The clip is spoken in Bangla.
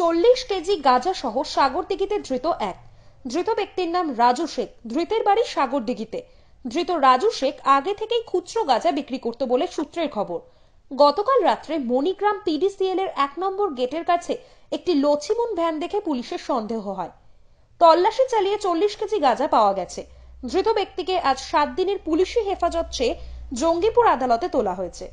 চল্লিশ কেজি গাঁজা সহ সাগরদিঘিতে ধৃত এক ধৃত ব্যক্তির নাম রাজু শেখ ধৃতের বাড়ি সাগরদিঘিতে ধৃত রাজু শেখ আগে থেকেই খুচরো গাঁজা বিক্রি করত বলে সূত্রের খবর গতকাল রাত্রে মণিগ্রাম পিডিসিএল এর এক নম্বর গেটের কাছে একটি লছিমন ভ্যান দেখে পুলিশের সন্দেহ হয় তল্লাশি চালিয়ে চল্লিশ কেজি গাঁজা পাওয়া গেছে ধৃত ব্যক্তিকে আজ সাত দিনের পুলিশি হেফাজত চেয়ে জঙ্গিপুর আদালতে তোলা হয়েছে